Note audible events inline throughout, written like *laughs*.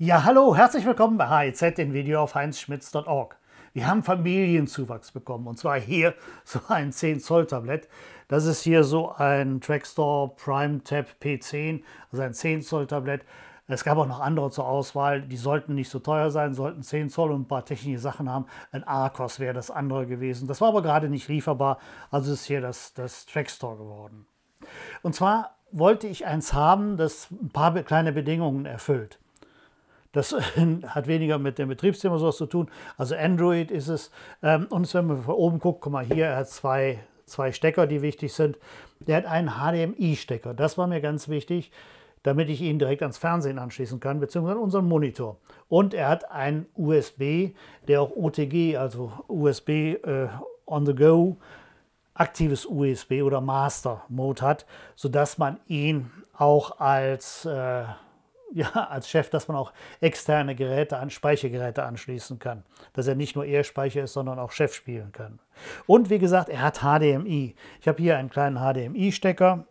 Ja, hallo, herzlich willkommen bei HIZ e in Video auf heinzschmitz.org. Wir haben Familienzuwachs bekommen und zwar hier so ein 10 Zoll Tablett. Das ist hier so ein Trackstore Prime Tab P10, also ein 10 Zoll Tablett. Es gab auch noch andere zur Auswahl, die sollten nicht so teuer sein, sollten 10 Zoll und ein paar technische Sachen haben. Ein Arcos wäre das andere gewesen. Das war aber gerade nicht lieferbar, also ist hier das, das Trackstore geworden. Und zwar wollte ich eins haben, das ein paar kleine Bedingungen erfüllt. Das *laughs* hat weniger mit dem Betriebssystem oder sowas zu tun. Also Android ist es. Ähm, und wenn man von oben guckt, guck mal hier, er hat zwei, zwei Stecker, die wichtig sind. Der hat einen HDMI-Stecker. Das war mir ganz wichtig, damit ich ihn direkt ans Fernsehen anschließen kann, beziehungsweise an unseren Monitor. Und er hat einen USB, der auch OTG, also USB äh, on the go, aktives USB oder Master Mode hat, sodass man ihn auch als äh, ja, als Chef, dass man auch externe Geräte an Speichergeräte anschließen kann. Dass er nicht nur Speicher ist, sondern auch Chef spielen kann. Und wie gesagt, er hat HDMI. Ich habe hier einen kleinen HDMI-Stecker.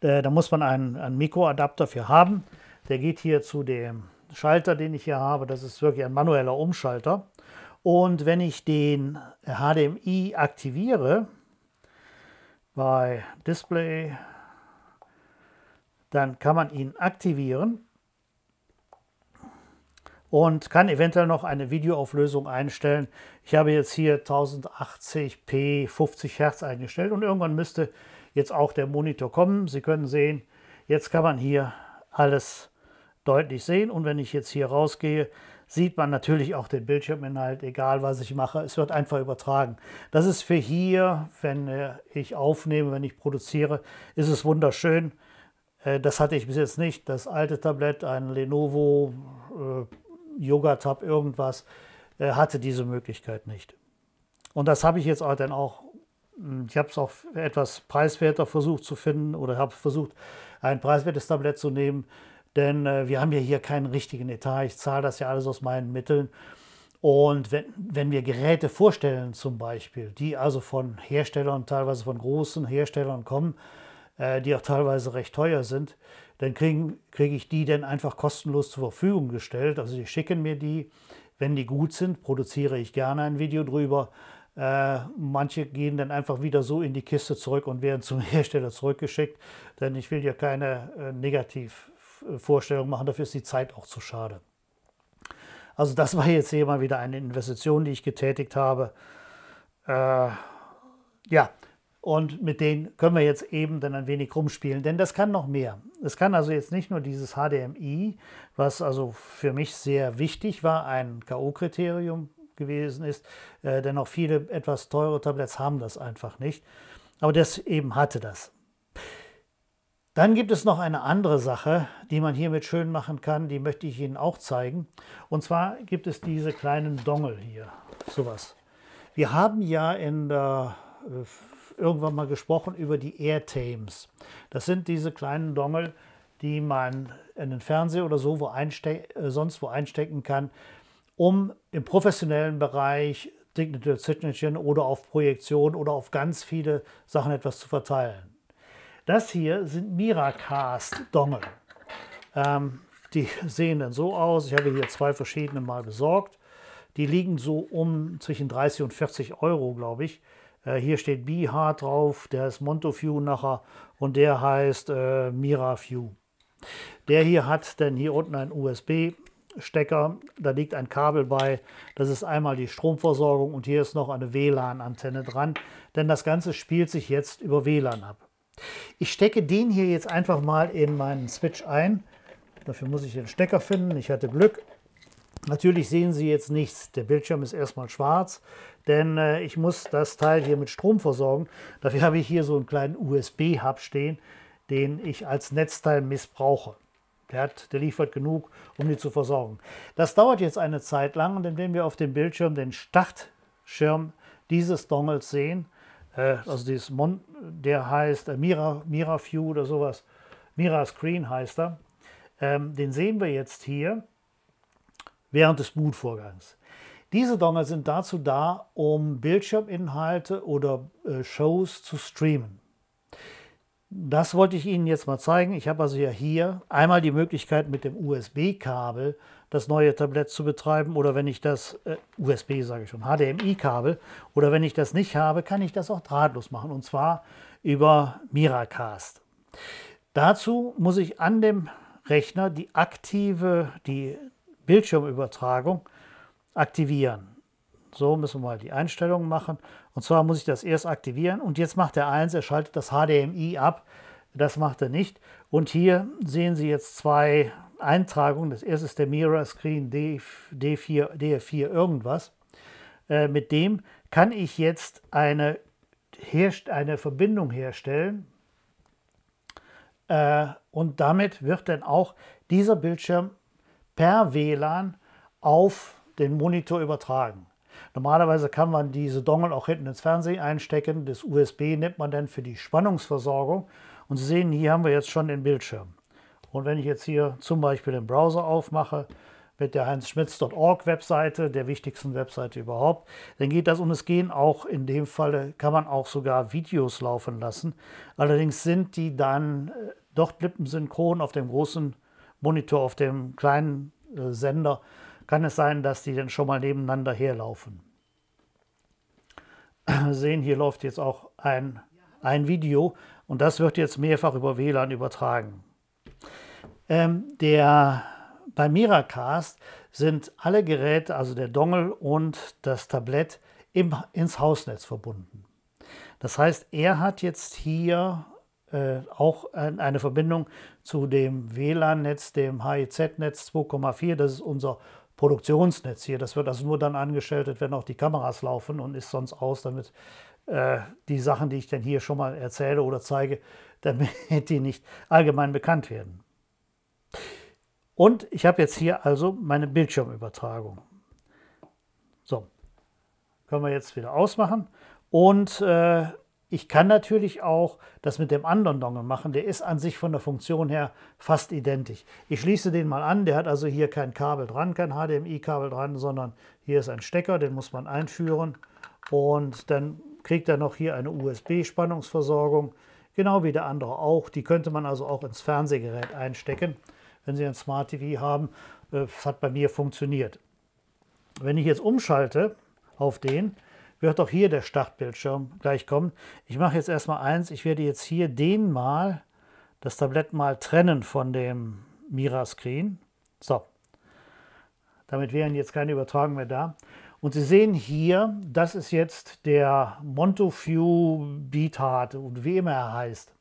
Äh, da muss man einen, einen Mikroadapter für haben. Der geht hier zu dem Schalter, den ich hier habe. Das ist wirklich ein manueller Umschalter. Und wenn ich den HDMI aktiviere, bei Display dann kann man ihn aktivieren und kann eventuell noch eine Videoauflösung einstellen. Ich habe jetzt hier 1080p 50 Hertz eingestellt und irgendwann müsste jetzt auch der Monitor kommen. Sie können sehen, jetzt kann man hier alles deutlich sehen und wenn ich jetzt hier rausgehe, sieht man natürlich auch den Bildschirminhalt, egal was ich mache. Es wird einfach übertragen. Das ist für hier, wenn äh, ich aufnehme, wenn ich produziere, ist es wunderschön. Äh, das hatte ich bis jetzt nicht. Das alte Tablett, ein Lenovo äh, Yoga Tab, irgendwas, äh, hatte diese Möglichkeit nicht. Und das habe ich jetzt auch dann auch, hm, ich habe es auch etwas preiswerter versucht zu finden oder habe versucht, ein preiswertes Tablett zu nehmen, denn äh, wir haben ja hier keinen richtigen Etat. Ich zahle das ja alles aus meinen Mitteln. Und wenn, wenn wir Geräte vorstellen zum Beispiel, die also von Herstellern, teilweise von großen Herstellern kommen, äh, die auch teilweise recht teuer sind, dann kriege krieg ich die dann einfach kostenlos zur Verfügung gestellt. Also die schicken mir die, wenn die gut sind, produziere ich gerne ein Video drüber. Äh, manche gehen dann einfach wieder so in die Kiste zurück und werden *laughs* zum Hersteller zurückgeschickt, denn ich will ja keine äh, Negativvorstellung äh, machen, dafür ist die Zeit auch zu schade. Also das war jetzt hier mal wieder eine Investition, die ich getätigt habe. Äh, ja, und mit denen können wir jetzt eben dann ein wenig rumspielen, denn das kann noch mehr. Es kann also jetzt nicht nur dieses HDMI, was also für mich sehr wichtig war, ein K.O.-Kriterium gewesen ist, äh, denn auch viele etwas teure Tablets haben das einfach nicht. Aber das eben hatte das. Dann gibt es noch eine andere Sache, die man hiermit schön machen kann, die möchte ich Ihnen auch zeigen. Und zwar gibt es diese kleinen Dongel hier, sowas. Wir haben ja in der äh, irgendwann mal gesprochen über die AirTames. Das sind diese kleinen Dongel, die man in den Fernseher oder so wo äh, sonst wo einstecken kann, um im professionellen Bereich Digital Signature oder auf Projektion oder auf ganz viele Sachen etwas zu verteilen. Das hier sind Miracast-Dongel. Ähm, die sehen dann so aus. Ich habe hier zwei verschiedene mal besorgt. Die liegen so um zwischen 30 und 40 Euro, glaube ich. Äh, hier steht Bihar drauf, der ist Montofew nachher und der heißt äh, Miraview. Der hier hat dann hier unten einen USB. Stecker, da liegt ein Kabel bei, das ist einmal die Stromversorgung und hier ist noch eine WLAN-Antenne dran, denn das Ganze spielt sich jetzt über WLAN ab. Ich stecke den hier jetzt einfach mal in meinen Switch ein. Dafür muss ich den Stecker finden. Ich hatte Glück. Natürlich sehen Sie jetzt nichts. Der Bildschirm ist erstmal schwarz, denn äh, ich muss das Teil hier mit Strom versorgen. Dafür habe ich hier so einen kleinen USB-Hub stehen, den ich als Netzteil missbrauche. Der, hat, der liefert genug, um die zu versorgen. Das dauert jetzt eine Zeit lang denn wenn wir auf dem Bildschirm den Startschirm dieses Dongles sehen. Äh, also dieses Mon der heißt äh, Mira, Mira View oder sowas. Mira Screen heißt er. Ähm, den sehen wir jetzt hier während des Bootvorgangs. Diese Dongle sind dazu da, um Bildschirminhalte oder äh, Shows zu streamen. Das wollte ich Ihnen jetzt mal zeigen. Ich habe also ja hier einmal die Möglichkeit mit dem USB-Kabel das neue Tablett zu betreiben oder wenn ich das, äh, USB sage ich schon, HDMI-Kabel oder wenn ich das nicht habe, kann ich das auch drahtlos machen und zwar über Miracast. Dazu muss ich an dem Rechner die aktive, die Bildschirmübertragung aktivieren. So müssen wir mal die Einstellungen machen. Und zwar muss ich das erst aktivieren. Und jetzt macht er eins, er schaltet das HDMI ab. Das macht er nicht. Und hier sehen Sie jetzt zwei Eintragungen. Das erste ist der Mirror Screen D4, DR4 irgendwas. Äh, mit dem kann ich jetzt eine, eine Verbindung herstellen. Äh, und damit wird dann auch dieser Bildschirm per WLAN auf den Monitor übertragen. Normalerweise kann man diese Dongle auch hinten ins Fernsehen einstecken. Das USB nimmt man dann für die Spannungsversorgung. Und Sie sehen, hier haben wir jetzt schon den Bildschirm. Und wenn ich jetzt hier zum Beispiel den Browser aufmache, mit der heinzschmitz.org Webseite, der wichtigsten Webseite überhaupt, dann geht das und es gehen auch in dem Fall, kann man auch sogar Videos laufen lassen. Allerdings sind die dann äh, doch lippensynchron auf dem großen Monitor auf dem kleinen äh, Sender, kann es sein, dass die dann schon mal nebeneinander herlaufen. *clears throat* Sehen, hier läuft jetzt auch ein, ein Video und das wird jetzt mehrfach über WLAN übertragen. Ähm, der, bei Miracast sind alle Geräte, also der Dongle und das Tablett, im, ins Hausnetz verbunden. Das heißt, er hat jetzt hier äh, auch eine Verbindung zu dem WLAN-Netz, dem HEZ-Netz 2,4. Das ist unser Produktionsnetz hier. Das wird also nur dann angeschaltet, wenn auch die Kameras laufen und ist sonst aus, damit äh, die Sachen, die ich denn hier schon mal erzähle oder zeige, *laughs* damit die nicht allgemein bekannt werden. Und ich habe jetzt hier also meine Bildschirmübertragung. So, können wir jetzt wieder ausmachen. Und äh, ich kann natürlich auch das mit dem anderen Dongle machen. Der ist an sich von der Funktion her fast identisch. Ich schließe den mal an. Der hat also hier kein Kabel dran, kein HDMI-Kabel dran, sondern hier ist ein Stecker, den muss man einführen. Und dann kriegt er noch hier eine USB-Spannungsversorgung, genau wie der andere auch. Die könnte man also auch ins Fernsehgerät einstecken, wenn Sie ein Smart TV haben. Das äh, hat bei mir funktioniert. Wenn ich jetzt umschalte auf den, wird auch hier der Startbildschirm gleich kommen. Ich mache jetzt erstmal eins. Ich werde jetzt hier den mal, das Tablett mal trennen von dem Mira-Screen. So, damit wären jetzt keine Übertragungen mehr da. Und Sie sehen hier, das ist jetzt der Montofue Beathard und wie immer er heißt.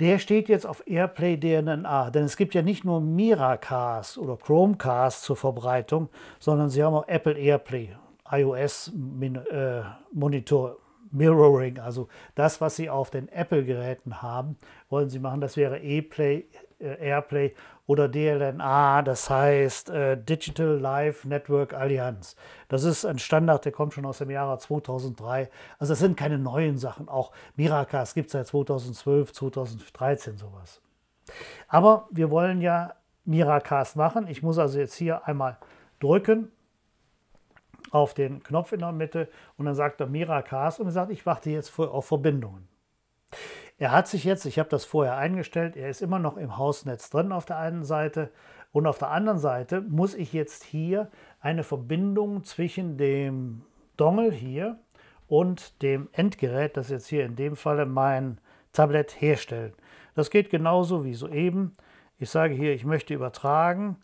Der steht jetzt auf AirPlay DNA, denn es gibt ja nicht nur Miracast oder Chromecast zur Verbreitung, sondern sie haben auch Apple AirPlay iOS-Monitor äh, Mirroring, also das, was Sie auf den Apple-Geräten haben, wollen Sie machen. Das wäre E-Play, äh, AirPlay oder DLNA, das heißt äh, Digital Live Network Alliance. Das ist ein Standard, der kommt schon aus dem Jahre 2003. Also das sind keine neuen Sachen. Auch Miracast gibt es seit 2012, 2013 sowas. Aber wir wollen ja Miracast machen. Ich muss also jetzt hier einmal drücken auf den Knopf in der Mitte und dann sagt er Mira Cars und sagt, ich warte jetzt auf Verbindungen. Er hat sich jetzt, ich habe das vorher eingestellt, er ist immer noch im Hausnetz drin auf der einen Seite und auf der anderen Seite muss ich jetzt hier eine Verbindung zwischen dem Dongle hier und dem Endgerät, das jetzt hier in dem Falle mein Tablet herstellen. Das geht genauso wie soeben. Ich sage hier, ich möchte übertragen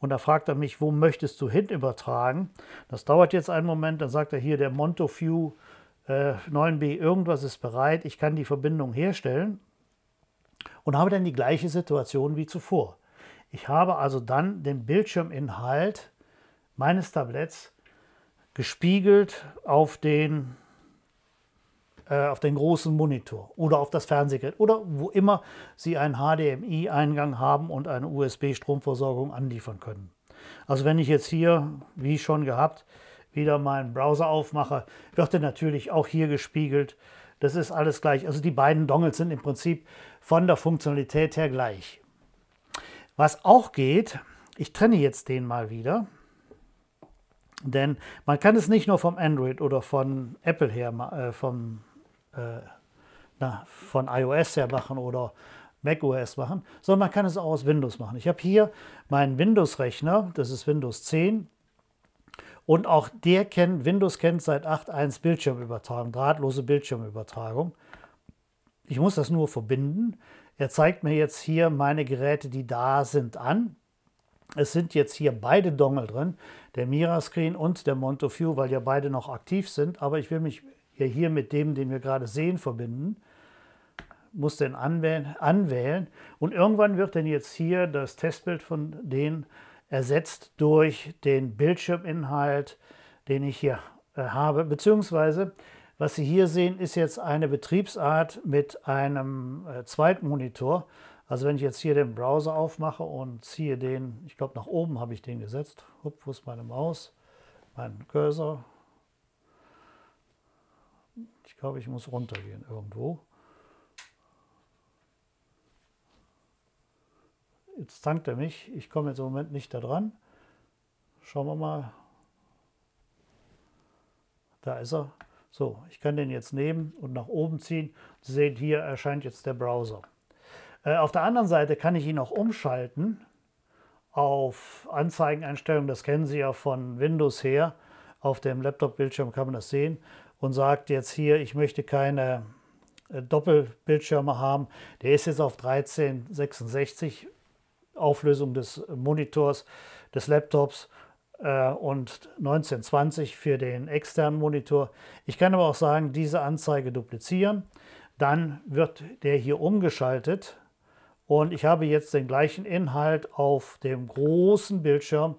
und da fragt er mich, wo möchtest du hin übertragen? Das dauert jetzt einen Moment, dann sagt er hier, der Montoview äh, 9b irgendwas ist bereit, ich kann die Verbindung herstellen und habe dann die gleiche Situation wie zuvor. Ich habe also dann den Bildschirminhalt meines Tabletts gespiegelt auf den äh, auf den großen Monitor oder auf das Fernsehgerät oder wo immer Sie einen HDMI-Eingang haben und eine USB-Stromversorgung anliefern können. Also wenn ich jetzt hier, wie schon gehabt, wieder meinen Browser aufmache, wird er natürlich auch hier gespiegelt. Das ist alles gleich. Also die beiden Dongles sind im Prinzip von der Funktionalität her gleich. Was auch geht, ich trenne jetzt den mal wieder. Denn man kann es nicht nur vom Android oder von Apple her, äh, vom äh, na, von iOS her machen oder macOS machen, sondern man kann es auch aus Windows machen. Ich habe hier meinen Windows-Rechner, das ist Windows 10. Und auch der kennt, Windows kennt seit 8.1 Bildschirmübertragung, drahtlose Bildschirmübertragung. Ich muss das nur verbinden. Er zeigt mir jetzt hier meine Geräte, die da sind, an. Es sind jetzt hier beide Dongle drin, der Mira Screen und der Monto View, weil ja beide noch aktiv sind. Aber ich will mich ja hier mit dem, den wir gerade sehen, verbinden. Muss den anwählen, anwählen. Und irgendwann wird dann jetzt hier das Testbild von denen ersetzt durch den Bildschirminhalt, den ich hier äh, habe. Beziehungsweise, was Sie hier sehen, ist jetzt eine Betriebsart mit einem äh, Zweitmonitor. Also wenn ich jetzt hier den Browser aufmache und ziehe den, ich glaube nach oben habe ich den gesetzt. Hup, wo ist meine Maus? Mein Cursor, ich glaube, ich muss runtergehen irgendwo. Jetzt tankt er mich. Ich komme jetzt im Moment nicht da dran. Schauen wir mal. Da ist er. So, ich kann den jetzt nehmen und nach oben ziehen. Sie sehen, hier erscheint jetzt der Browser. Äh, auf der anderen Seite kann ich ihn auch umschalten auf Anzeigeneinstellungen. Das kennen Sie ja von Windows her. Auf dem Laptop-Bildschirm kann man das sehen und sagt jetzt hier, ich möchte keine äh, Doppelbildschirme haben, der ist jetzt auf 1366 Auflösung des Monitors, des Laptops äh, und 1920 für den externen Monitor. Ich kann aber auch sagen, diese Anzeige duplizieren. Dann wird der hier umgeschaltet und ich habe jetzt den gleichen Inhalt auf dem großen Bildschirm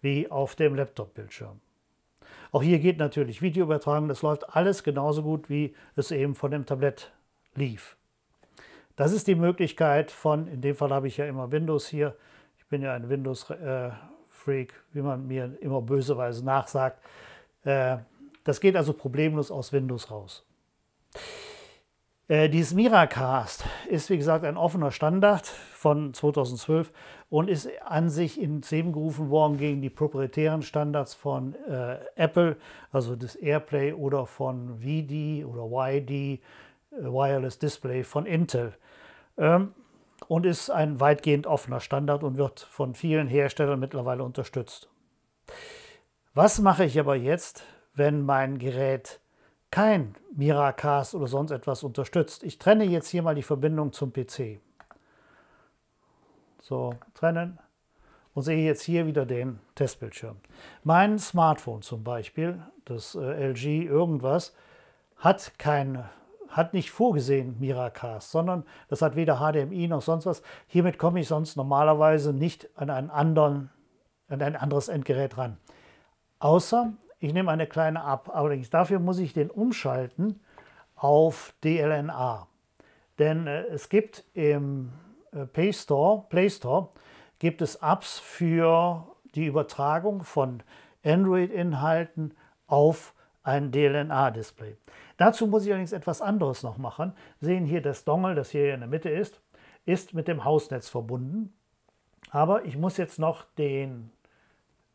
wie auf dem Laptop-Bildschirm. Auch hier geht natürlich Videoübertragung, das läuft alles genauso gut, wie es eben von dem Tablett lief. Das ist die Möglichkeit von, in dem Fall habe ich ja immer Windows hier, ich bin ja ein Windows-Freak, wie man mir immer böseweise nachsagt. Äh, das geht also problemlos aus Windows raus. Äh, dieses Miracast ist, wie gesagt, ein offener Standard von 2012 und ist an sich ins Leben gerufen worden gegen die proprietären Standards von äh, Apple, also das AirPlay oder von VD oder YD, äh, Wireless Display von Intel. Ähm, und ist ein weitgehend offener Standard und wird von vielen Herstellern mittlerweile unterstützt. Was mache ich aber jetzt, wenn mein Gerät kein Miracast oder sonst etwas unterstützt? Ich trenne jetzt hier mal die Verbindung zum PC. So, trennen. Und sehe jetzt hier wieder den Testbildschirm. Mein Smartphone zum Beispiel, das äh, LG irgendwas, hat kein hat nicht vorgesehen Miracast, sondern das hat weder HDMI noch sonst was. Hiermit komme ich sonst normalerweise nicht an, einen anderen, an ein anderes Endgerät ran. Außer ich nehme eine kleine ab. Allerdings dafür muss ich den umschalten auf DLNA. Denn äh, es gibt im äh, Pay Store, Play Store gibt es Apps für die Übertragung von Android-Inhalten auf ein DLNA-Display. Dazu muss ich allerdings etwas anderes noch machen. Sie sehen hier das Dongle, das hier in der Mitte ist, ist mit dem Hausnetz verbunden. Aber ich muss jetzt noch den,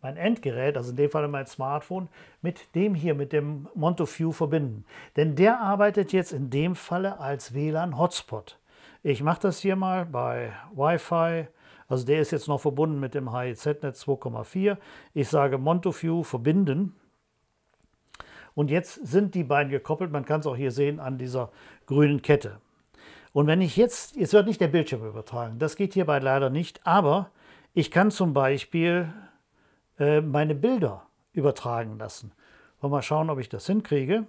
mein Endgerät, also in dem Fall mein Smartphone, mit dem hier, mit dem Montofue verbinden. Denn der arbeitet jetzt in dem Falle als WLAN-Hotspot. Ich mache das hier mal bei Wi-Fi. Also der ist jetzt noch verbunden mit dem HIZ-Netz 2,4. Ich sage MontoView verbinden. Und jetzt sind die beiden gekoppelt. Man kann es auch hier sehen an dieser grünen Kette. Und wenn ich jetzt, jetzt wird nicht der Bildschirm übertragen, das geht hierbei leider nicht, aber ich kann zum Beispiel äh, meine Bilder übertragen lassen. Wollen wir mal schauen, ob ich das hinkriege.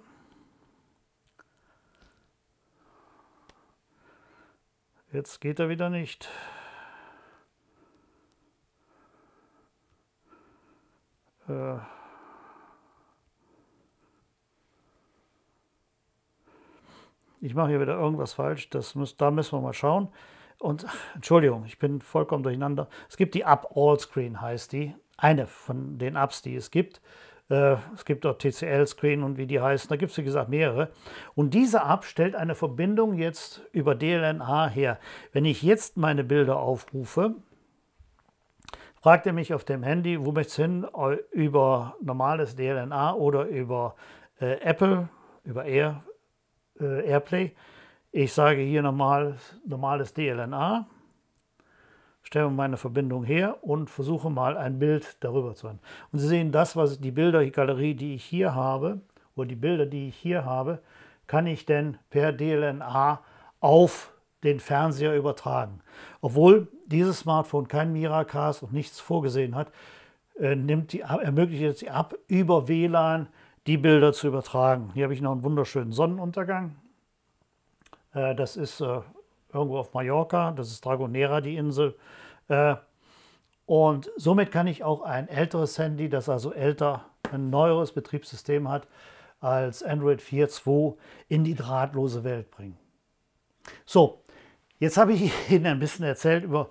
Jetzt geht er wieder nicht. Äh. Ich mache hier wieder irgendwas falsch, das muss, da müssen wir mal schauen. Und Entschuldigung, ich bin vollkommen durcheinander. Es gibt die Up All Screen, heißt die. Eine von den Apps, die es gibt. Äh, es gibt auch TCL-Screen und wie die heißen. Da gibt es, wie gesagt, mehrere. Und diese App stellt eine Verbindung jetzt über DLNA her. Wenn ich jetzt meine Bilder aufrufe, fragt er mich auf dem Handy, wo möchtest du hin? Über normales DLNA oder über äh, Apple, über Air, äh, AirPlay. Ich sage hier nochmal normales DLNA stelle meine Verbindung her und versuche mal ein Bild darüber zu haben. Und Sie sehen, das, was die Bildergalerie, die ich hier habe, oder die Bilder, die ich hier habe, kann ich denn per DLNA auf den Fernseher übertragen. Obwohl dieses Smartphone kein Miracast und nichts vorgesehen hat, äh, nimmt die, ermöglicht es sie ab, über WLAN die Bilder zu übertragen. Hier habe ich noch einen wunderschönen Sonnenuntergang. Äh, das ist äh, irgendwo auf Mallorca. Das ist Dragonera, die Insel. Äh, und somit kann ich auch ein älteres Handy, das also älter, ein neueres Betriebssystem hat, als Android 4.2 in die drahtlose Welt bringen. So, jetzt habe ich *laughs* Ihnen ein bisschen erzählt über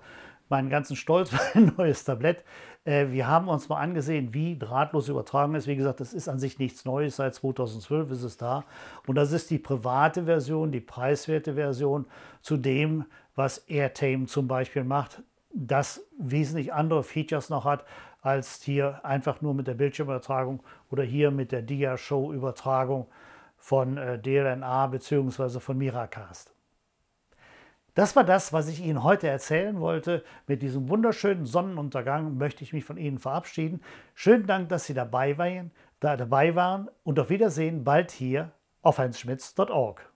meinen ganzen Stolz, mein *laughs* neues Tablett. Äh, wir haben uns mal angesehen, wie drahtlos Übertragung ist. Wie gesagt, das ist an sich nichts Neues. Seit 2012 ist es da. Und das ist die private Version, die preiswerte Version zu dem, was Airtame zum Beispiel macht, das wesentlich andere Features noch hat, als hier einfach nur mit der Bildschirmübertragung oder hier mit der Dia-Show-Übertragung von äh, DLNA bzw. von Miracast. Das war das, was ich Ihnen heute erzählen wollte. Mit diesem wunderschönen Sonnenuntergang möchte ich mich von Ihnen verabschieden. Schönen Dank, dass Sie dabei waren, da dabei waren und auf Wiedersehen bald hier auf heinzschmitz.org.